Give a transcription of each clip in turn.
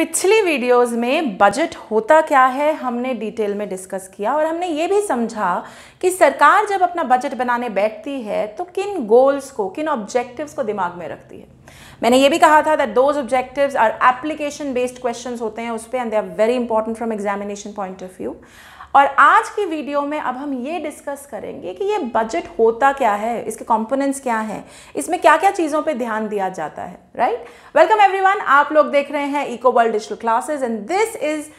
पिछली वीडियोस में बजट होता क्या है हमने डिटेल में डिस्कस किया और हमने ये भी समझा कि सरकार जब अपना बजट बनाने बैठती है तो किन गोल्स को किन ऑब्जेक्टिव्स को दिमाग में रखती है मैंने ये भी कहा था that those objectives are application based question होते हैं उस पर and they are very important from examination point of view और आज की वीडियो में अब हम ये डिस्कस करेंगे कि ये बजट होता क्या है इसके कंपोनेंट्स क्या हैं इसमें क्या क्या चीज़ों पे ध्यान दिया जाता है राइट वेलकम एवरीवन आप लोग देख रहे हैं eco world digital classes and this is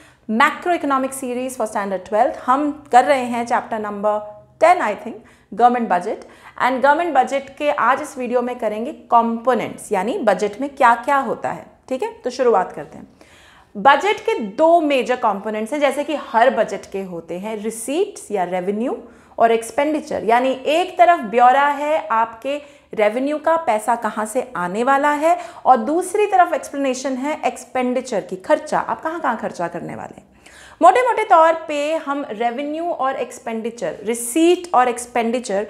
macro economic series for standard twelfth हम कर रहे हैं chapter number ten I think government budget and government budget के आज इस वीडियो में करेंगे कॉम्पोनेंट्स यानी बजट में क्या क्या होता है ठीक है तो शुरुआत करते हैं बजट के दो मेजर कंपोनेंट्स हैं जैसे कि हर बजट के होते हैं रिसीट्स या रेवेन्यू और एक्सपेंडिचर यानी एक तरफ ब्यौरा है आपके रेवेन्यू का पैसा कहाँ से आने वाला है और दूसरी तरफ एक्सप्लेनेशन है एक्सपेंडिचर की खर्चा आप कहाँ कहाँ खर्चा करने वाले हैं मोटे मोटे तौर पे हम रेवेन्यू और एक्सपेंडिचर रिसीट और एक्सपेंडिचर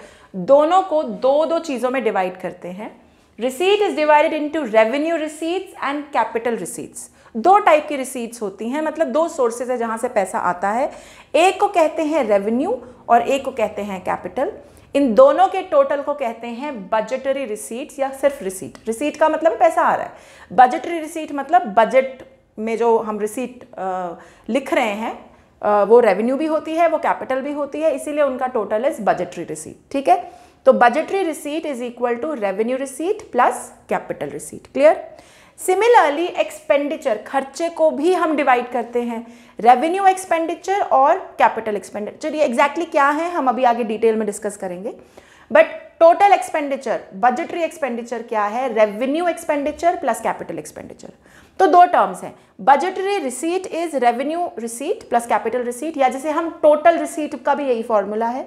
दोनों को दो दो चीज़ों में डिवाइड करते हैं receipt is divided into revenue receipts and capital receipts दो टाइप की रिसीट्स होती हैं मतलब दो सोर्सेज है जहाँ से पैसा आता है एक को कहते हैं रेवेन्यू और एक को कहते हैं कैपिटल इन दोनों के टोटल को कहते हैं बजटरी रिसीट्स या सिर्फ रिसीट रिसीट का मतलब पैसा आ रहा है बजटरी रिसीट मतलब बजट में जो हम रिसीट लिख रहे हैं वो रेवेन्यू भी होती है वो कैपिटल भी होती है इसीलिए उनका टोटल इज बजटरी रिसीट ठीक है तो budgetary receipt is equal to revenue receipt plus capital receipt clear similarly expenditure खर्चे को भी हम डिवाइड करते हैं रेवेन्यू एक्सपेंडिचर और कैपिटल एक्सपेंडिचर ये एग्जैक्टली exactly क्या है हम अभी आगे डिटेल में डिस्कस करेंगे but total expenditure budgetary expenditure क्या है revenue expenditure plus capital expenditure तो दो टर्म्स हैं budgetary receipt is revenue receipt plus capital receipt या जैसे हम टोटल रिसीट का भी यही फॉर्मूला है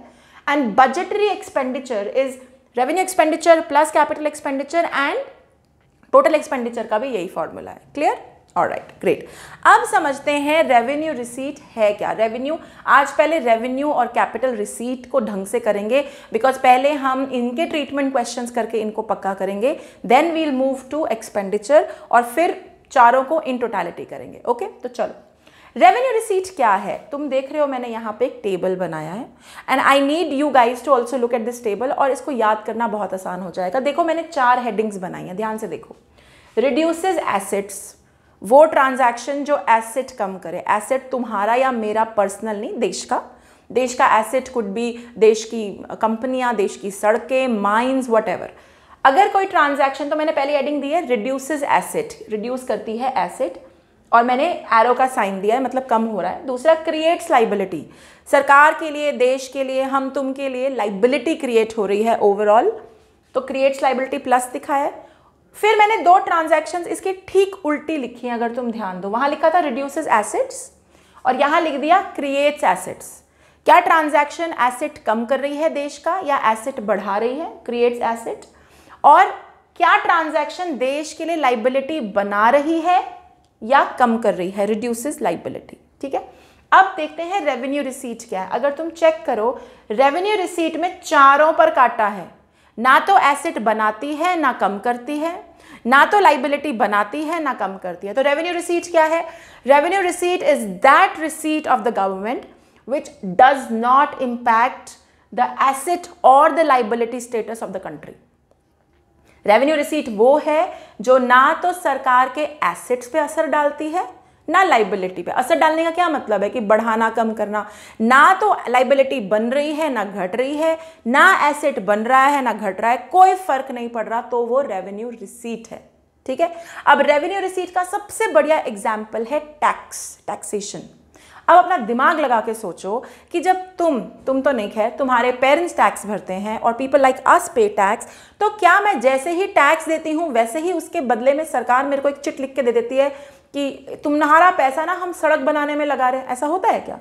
and budgetary expenditure is revenue expenditure plus capital expenditure and total expenditure का भी यही फॉर्मूला है क्लियर और राइट ग्रेट अब समझते हैं रेवेन्यू रिसीट है क्या रेवेन्यू आज पहले रेवेन्यू और कैपिटल रिसीट को ढंग से करेंगे बिकॉज पहले हम इनके ट्रीटमेंट क्वेश्चंस करके इनको पक्का करेंगे then we'll move to expenditure और फिर चारों को इन टोटैलिटी करेंगे ओके तो चलो रेवेन्यू रिसीट क्या है तुम देख रहे हो मैंने यहाँ पे एक टेबल बनाया है and I need you guys to also look at this table और इसको याद करना बहुत आसान हो जाएगा देखो मैंने चार हेडिंग्स बनाई हैं ध्यान से देखो रिड्यूसेज एसेट्स वो ट्रांजैक्शन जो एसेट कम करे एसेट तुम्हारा या मेरा पर्सनल नहीं देश का देश का एसेट कुड भी देश की कंपनियां देश की सड़कें माइंस वट अगर कोई ट्रांजैक्शन तो मैंने पहले एडिंग दी है रिड्यूसेज एसेट रिड्यूस करती है एसेट और मैंने एरो का साइन दिया है मतलब कम हो रहा है दूसरा क्रिएट्स लाइबिलिटी सरकार के लिए देश के लिए हम तुम के लिए लाइबिलिटी क्रिएट हो रही है ओवरऑल तो क्रिएट्स लाइबिलिटी प्लस दिखा है फिर मैंने दो ट्रांजेक्शन इसकी ठीक उल्टी लिखी है अगर तुम ध्यान दो वहाँ लिखा था रिड्यूस एसेट्स और यहाँ लिख दिया क्रिएट्स एसेट्स क्या ट्रांजेक्शन एसेट कम कर रही है देश का या एसेट बढ़ा रही है क्रिएट्स एसेट और क्या ट्रांजेक्शन देश के लिए लाइबिलिटी बना रही है या कम कर रही है रिड्यूसेस लाइबिलिटी ठीक है अब देखते हैं रेवेन्यू रिसीट क्या है अगर तुम चेक करो रेवेन्यू रिसीट में चारों पर काटा है ना तो एसेट बनाती है ना कम करती है ना तो लाइबिलिटी बनाती है ना कम करती है तो रेवेन्यू रिसीट क्या है revenue receipt is that receipt of the government which does not impact the asset और the liability status of the country revenue receipt वो है जो ना तो सरकार के एसेट्स पे असर डालती है ना लाइबिलिटी पे असर डालने का क्या मतलब है कि बढ़ाना कम करना ना तो लाइबिलिटी बन रही है ना घट रही है ना एसेट बन रहा है ना घट रहा है कोई फर्क नहीं पड़ रहा तो वो रेवेन्यू रिसीट है ठीक है अब रेवेन्यू रिसीट का सबसे बढ़िया एग्जाम्पल है टैक्स टैक्सेशन अब अपना दिमाग लगा के सोचो कि जब तुम तुम तो नहीं खैर तुम्हारे पेरेंट्स टैक्स भरते हैं और पीपल लाइक अस पे टैक्स तो क्या मैं जैसे ही टैक्स देती हूँ वैसे ही उसके बदले में सरकार मेरे को एक चिट लिख के दे देती है कि तुम्हारा पैसा ना हम सड़क बनाने में लगा रहे हैं ऐसा होता है क्या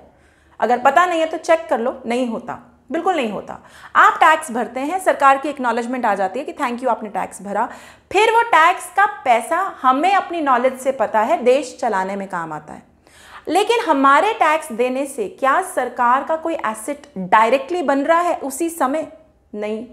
अगर पता नहीं है तो चेक कर लो नहीं होता बिल्कुल नहीं होता आप टैक्स भरते हैं सरकार की एक्नॉलेजमेंट आ जाती है कि थैंक यू आपने टैक्स भरा फिर वो टैक्स का पैसा हमें अपनी नॉलेज से पता है देश चलाने में काम आता है लेकिन हमारे टैक्स देने से क्या सरकार का कोई एसेट डायरेक्टली बन रहा है उसी समय नहीं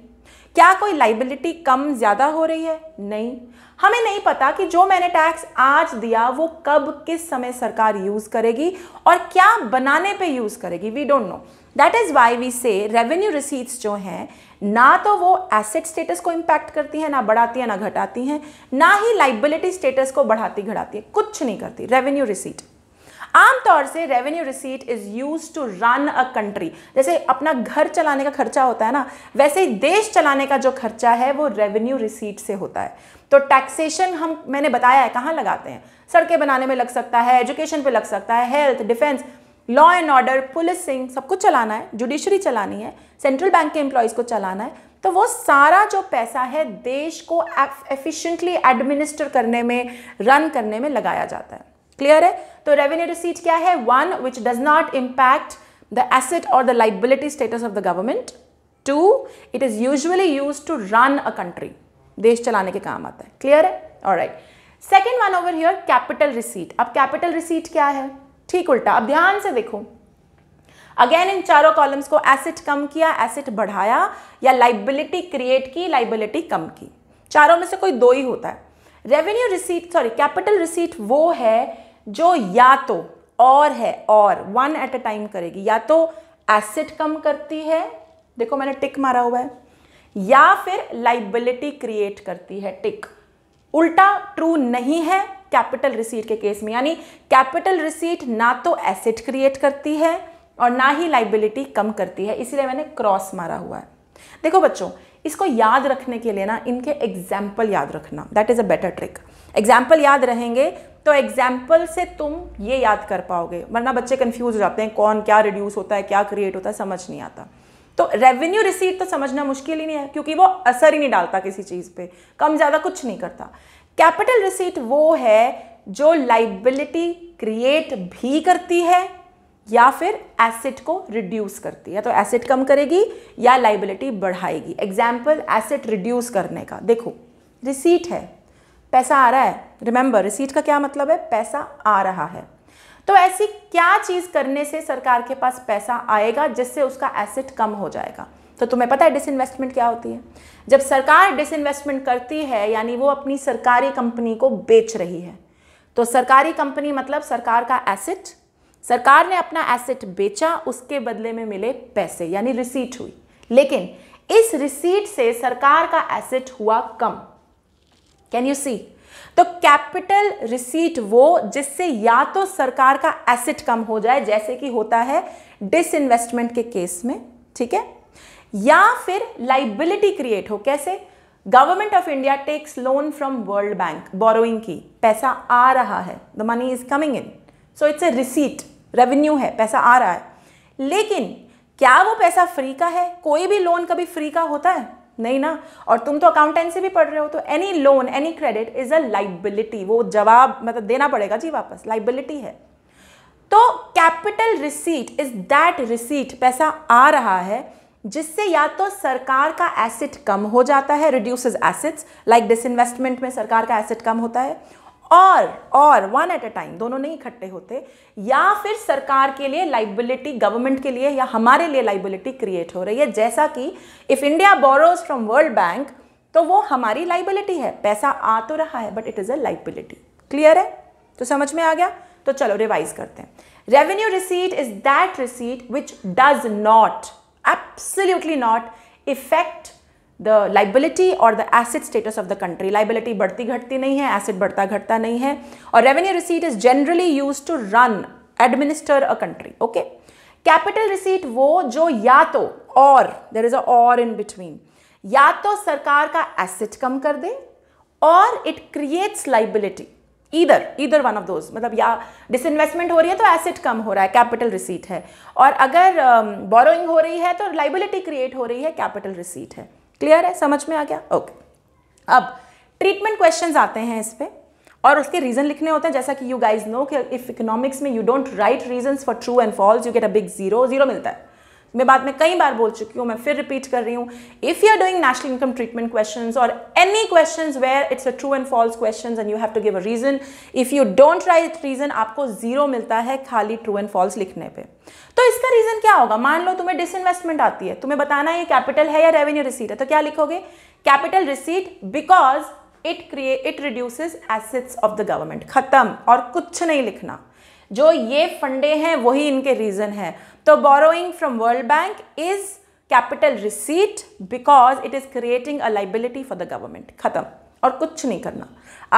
क्या कोई लाइबिलिटी कम ज़्यादा हो रही है नहीं हमें नहीं पता कि जो मैंने टैक्स आज दिया वो कब किस समय सरकार यूज़ करेगी और क्या बनाने पे यूज़ करेगी we don't know that is why we say revenue receipts जो हैं ना तो वो एसेट स्टेटस को इम्पैक्ट करती हैं ना बढ़ाती हैं ना घटाती हैं ना ही लाइबिलिटी स्टेटस को बढ़ाती घटाती है कुछ नहीं करती रेवेन्यू रिसीट आमतौर से revenue receipt is use to run a country जैसे अपना घर चलाने का खर्चा होता है ना वैसे ही देश चलाने का जो खर्चा है वो रेवेन्यू रिसीट से होता है तो टैक्सेशन हम मैंने बताया है कहाँ लगाते हैं सड़कें बनाने में लग सकता है एजुकेशन पे लग सकता है health defence law and order policing सब कुछ चलाना है जुडिशरी चलानी है सेंट्रल बैंक के एम्प्लॉयज़ को चलाना है तो वो सारा जो पैसा है देश को एफिशिएंटली एडमिनिस्टर करने में रन करने में लगाया जाता है क्लियर है तो रेवेन्यू रिसीट क्या है one which does not impact the asset और the liability status of the government to it is usually use to run a country देश चलाने के काम आता है क्लियर है और right second one over here capital receipt अब कैपिटल रिसीट क्या है ठीक उल्टा अब ध्यान से देखो अगेन इन चारों कॉलम्स को एसेट कम किया एसेट बढ़ाया या लाइबिलिटी क्रिएट की लाइबिलिटी कम की चारों में से कोई दो ही होता है revenue receipt sorry capital receipt वो है जो या तो और है और वन एट अ टाइम करेगी या तो एसिड कम करती है देखो मैंने टिक मारा हुआ है या फिर लाइबिलिटी क्रिएट करती है टिक उल्टा ट्रू नहीं है कैपिटल रिसीट के केस में यानी कैपिटल रिसीट ना तो एसिड क्रिएट करती है और ना ही लाइबिलिटी कम करती है इसीलिए मैंने क्रॉस मारा हुआ है देखो बच्चों इसको याद रखने के लिए ना इनके एग्जाम्पल याद रखना that is a better trick example याद रहेंगे तो एग्जाम्पल से तुम ये याद कर पाओगे वरना बच्चे कन्फ्यूज हो जाते हैं कौन क्या रिड्यूस होता है क्या क्रिएट होता है समझ नहीं आता तो रेवेन्यू रिसीट तो समझना मुश्किल ही नहीं है क्योंकि वो असर ही नहीं डालता किसी चीज़ पे कम ज़्यादा कुछ नहीं करता कैपिटल रिसीट वो है जो लाइबिलिटी क्रिएट भी करती है या फिर एसेट को रिड्यूस करती है तो एसेट कम करेगी या लाइबिलिटी बढ़ाएगी एग्जाम्पल एसेट रिड्यूस करने का देखो रिसीट है पैसा आ रहा है रिमेंबर रिसीट का क्या मतलब है पैसा आ रहा है तो ऐसी क्या चीज़ करने से सरकार के पास पैसा आएगा जिससे उसका एसेट कम हो जाएगा तो तुम्हें पता है डिसइन्वेस्टमेंट क्या होती है जब सरकार डिसइन्वेस्टमेंट करती है यानी वो अपनी सरकारी कंपनी को बेच रही है तो सरकारी कंपनी मतलब सरकार का एसेट सरकार ने अपना एसेट बेचा उसके बदले में मिले पैसे यानी रिसीट हुई लेकिन इस रिसीट से सरकार का एसेट हुआ कम कैन यू सी तो कैपिटल रिसीट वो जिससे या तो सरकार का एसेट कम हो जाए जैसे कि होता है डिसइन्वेस्टमेंट के केस में ठीक है या फिर लाइबिलिटी क्रिएट हो कैसे government of India takes loan from World Bank borrowing की पैसा आ रहा है the money is coming in so it's a receipt revenue है पैसा आ रहा है लेकिन क्या वो पैसा फ्री का है कोई भी लोन कभी फ्री का होता है नहीं ना और तुम तो अकाउंटेंसी भी पढ़ रहे हो तो any loan any credit is a liability वो जवाब मतलब देना पड़ेगा जी वापस लाइबिलिटी है तो capital receipt is that receipt पैसा आ रहा है जिससे या तो सरकार का एसेट कम हो जाता है रिड्यूसेस एसेट्स लाइक डिसइन्वेस्टमेंट में सरकार का एसेट कम होता है और और वन एट अ टाइम दोनों नहीं इकट्ठे होते या फिर सरकार के लिए लाइबिलिटी गवर्नमेंट के लिए या हमारे लिए लाइबिलिटी क्रिएट हो रही है जैसा कि if India borrows from World Bank तो वो हमारी लाइबिलिटी है पैसा आ तो रहा है but it is a liability clear है तो समझ में आ गया तो चलो रिवाइज करते हैं revenue receipt is that receipt which does not absolutely not effect the liability और the asset status of the country liability बढ़ती घटती नहीं है एसिड बढ़ता घटता नहीं है और revenue receipt is generally use to run administer a country okay capital receipt वो जो या तो और there is or in between या तो सरकार का एसिड कम कर दे और it creates liability either either one of those मतलब या डिसइन्वेस्टमेंट हो रही है तो एसेट कम हो रहा है कैपिटल रिसीट है और अगर बोरोइंग um, हो रही है तो लाइबिलिटी क्रिएट हो रही है कैपिटल रिसीट है क्लियर है समझ में आ गया ओके अब ट्रीटमेंट क्वेश्चंस आते हैं इस पर और उसके रीजन लिखने होते हैं जैसा कि यू गाइज नो कि इफ इकोनॉमिक्स में you don't write reason for true and false you get a big zero zero मिलता है मैं बाद में कई बार बोल चुकी हूँ मैं फिर रिपीट कर रही हूँ if you are doing national income treatment question और any question where it's a true and false question and you have to give a reason if you don't it reason आपको जीरो मिलता है खाली true and false लिखने पर तो इसका reason क्या होगा मान लो तुम्हें डिसइन्वेस्टमेंट आती है तुम्हें बताना ये कैपिटल है या रेवेन्यू रिसीट है तो क्या लिखोगे capital receipt because it create it reduces assets of the government खत्म और कुछ नहीं लिखना जो ये फंडे हैं वही इनके रीजन है तो borrowing from World Bank is capital receipt because it is creating a liability for the government खत्म और कुछ नहीं करना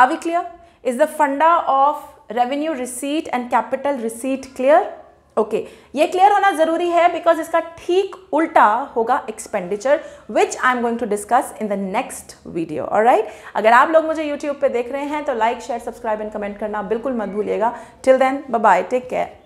are we clear is the funda of revenue receipt and capital receipt clear okay ये clear होना जरूरी है because इसका ठीक उल्टा होगा expenditure which I am going to discuss in the next video और राइट अगर आप लोग मुझे यूट्यूब पे देख रहे हैं तो like share subscribe and comment करना बिल्कुल मत भूलिएगा till then bye take care